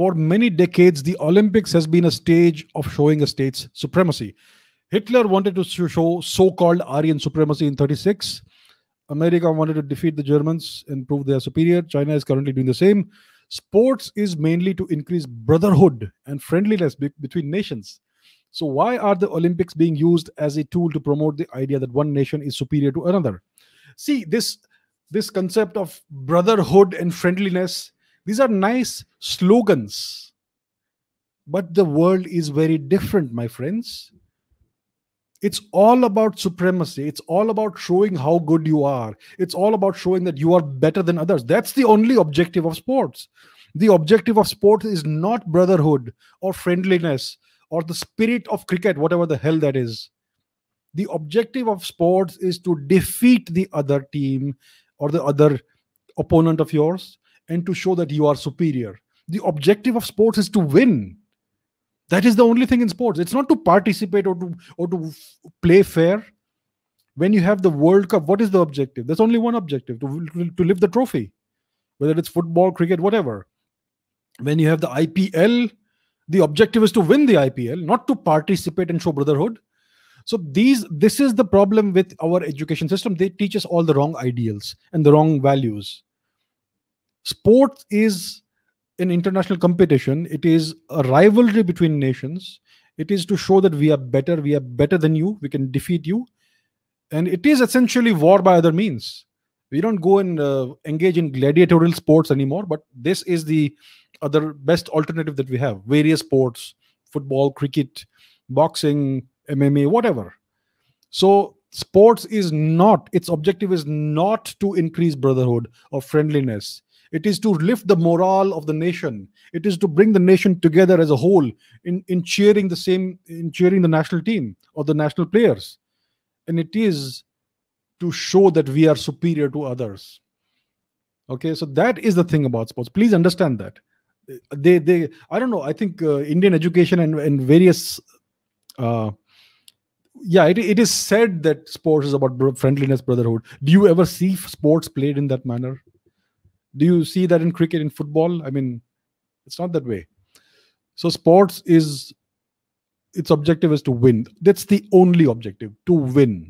for many decades, the Olympics has been a stage of showing a state's supremacy. Hitler wanted to show so called Aryan supremacy in 36. America wanted to defeat the Germans and prove they are superior. China is currently doing the same. Sports is mainly to increase brotherhood and friendliness be- between nations. So, why are the Olympics being used as a tool to promote the idea that one nation is superior to another? See, this, this concept of brotherhood and friendliness these are nice slogans. But the world is very different, my friends. It's all about supremacy. It's all about showing how good you are. It's all about showing that you are better than others. That's the only objective of sports. The objective of sports is not brotherhood or friendliness or the spirit of cricket, whatever the hell that is. The objective of sports is to defeat the other team or the other opponent of yours and to show that you are superior. The objective of sports is to win. That is the only thing in sports. It's not to participate or to or to play fair. When you have the World Cup, what is the objective? There's only one objective to, to lift the trophy, whether it's football, cricket, whatever. When you have the IPL, the objective is to win the IPL, not to participate and show brotherhood. So these this is the problem with our education system. They teach us all the wrong ideals and the wrong values sports is an international competition it is a rivalry between nations it is to show that we are better we are better than you we can defeat you and it is essentially war by other means we don't go and uh, engage in gladiatorial sports anymore but this is the other best alternative that we have various sports football cricket boxing mma whatever so sports is not its objective is not to increase brotherhood or friendliness it is to lift the morale of the nation. It is to bring the nation together as a whole in, in cheering the same, in cheering the national team or the national players. And it is to show that we are superior to others. Okay, so that is the thing about sports. Please understand that. They, they, I don't know. I think uh, Indian education and, and various, uh, yeah, it, it is said that sports is about friendliness, brotherhood. Do you ever see sports played in that manner? do you see that in cricket in football i mean it's not that way so sports is its objective is to win that's the only objective to win